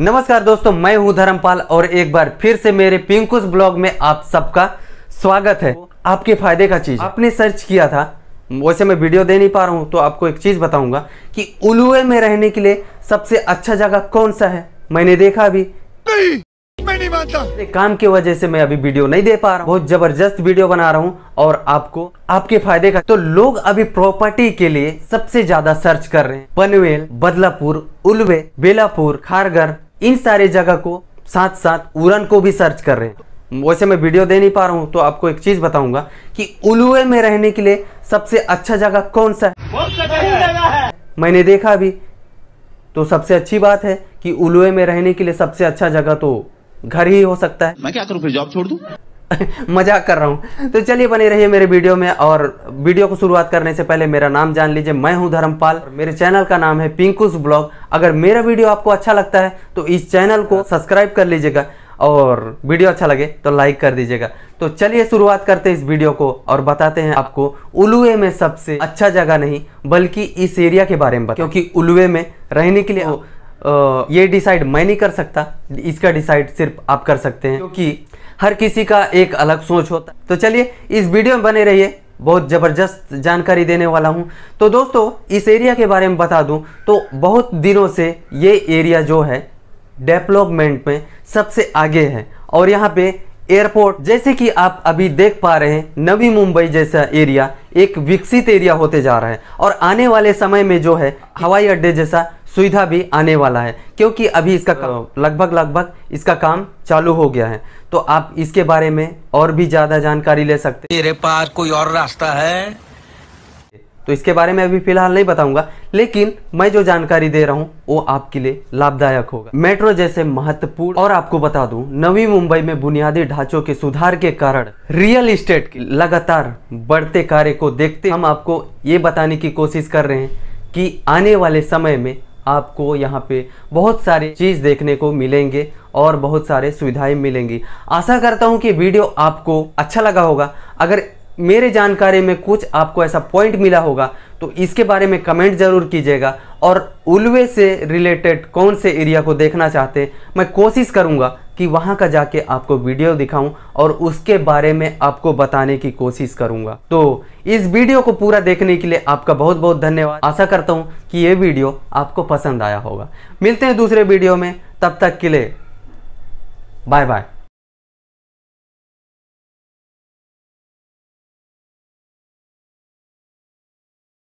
नमस्कार दोस्तों मैं हूं धर्मपाल और एक बार फिर से मेरे पिंकुस ब्लॉग में आप सबका स्वागत है आपके फायदे का चीज आपने सर्च किया था वैसे मैं वीडियो दे नहीं पा रहा हूँ तो आपको एक चीज़ बताऊंगा कि उलुए में रहने के लिए सबसे अच्छा जगह कौन सा है मैंने देखा अभी मैं नहीं मानता काम की वजह से मैं अभी वीडियो नहीं दे पा रहा हूँ बहुत जबरदस्त वीडियो बना रहा हूँ और आपको आपके फायदे का तो लोग अभी प्रॉपर्टी के लिए सबसे ज्यादा सर्च कर रहे हैं पनवेल बदलापुर उलवे बेलापुर खारगर इन सारे जगह को साथ साथ उरन को भी सर्च कर रहे हैं वैसे मैं वीडियो दे नहीं पा रहा हूँ तो आपको एक चीज़ बताऊंगा कि उलुए में रहने के लिए सबसे अच्छा जगह कौन सा है मैंने देखा अभी तो सबसे अच्छी बात है कि उलुए में रहने के लिए सबसे अच्छा जगह तो घर ही हो सकता है मैं क्या करूँ फिर जॉब छोड़ दूँ मजाक कर रहा हूँ तो चलिए बने रहिए मेरे वीडियो में और वीडियो को शुरुआत करने से पहले मेरा नाम जान लीजिए मैं हूँ धर्मपाल मेरे चैनल का नाम है पिंकुस ब्लॉग अगर मेरा वीडियो आपको अच्छा लगता है तो इस चैनल को सब्सक्राइब कर लीजिएगा और वीडियो अच्छा लगे तो लाइक कर दीजिएगा तो चलिए शुरुआत करते हैं इस वीडियो को और बताते हैं आपको उलुए में सबसे अच्छा जगह नहीं बल्कि इस एरिया के बारे में क्योंकि उलुए में रहने के लिए ये डिसाइड मैं नहीं कर सकता इसका डिसाइड सिर्फ आप कर सकते हैं क्योंकि हर किसी का एक अलग सोच होता है तो चलिए इस वीडियो में बने रहिए बहुत ज़बरदस्त जानकारी देने वाला हूं तो दोस्तों इस एरिया के बारे में बता दूं तो बहुत दिनों से ये एरिया जो है डेवलपमेंट में सबसे आगे है और यहाँ पे एयरपोर्ट जैसे कि आप अभी देख पा रहे हैं नवी मुंबई जैसा एरिया एक विकसित एरिया होते जा रहा है और आने वाले समय में जो है हवाई अड्डे जैसा सुविधा भी आने वाला है क्योंकि अभी इसका हाँ। लगभग लगभग इसका काम चालू हो गया है तो आप इसके बारे में और भी ज़्यादा जानकारी ले सकते मेरे पास कोई और रास्ता है तो इसके बारे में अभी फिलहाल नहीं बताऊंगा लेकिन मैं जो जानकारी दे रहा हूँ वो आपके लिए लाभदायक होगा मेट्रो जैसे महत्वपूर्ण और आपको बता दूं नवी मुंबई में बुनियादी ढांचों के सुधार के कारण रियल इस्टेट के लगातार बढ़ते कार्य को देखते हम आपको ये बताने की कोशिश कर रहे हैं कि आने वाले समय में आपको यहाँ पे बहुत सारी चीज़ देखने को मिलेंगे और बहुत सारे सुविधाएं मिलेंगी आशा करता हूँ कि वीडियो आपको अच्छा लगा होगा अगर मेरे जानकारी में कुछ आपको ऐसा पॉइंट मिला होगा तो इसके बारे में कमेंट ज़रूर कीजिएगा और उल्वे से रिलेटेड कौन से एरिया को देखना चाहते हैं मैं कोशिश करूँगा कि वहां का जाके आपको वीडियो दिखाऊं और उसके बारे में आपको बताने की कोशिश करूंगा तो इस वीडियो को पूरा देखने के लिए आपका बहुत बहुत धन्यवाद आशा करता हूं कि ये वीडियो आपको पसंद आया होगा मिलते हैं दूसरे वीडियो में तब तक के लिए बाय बाय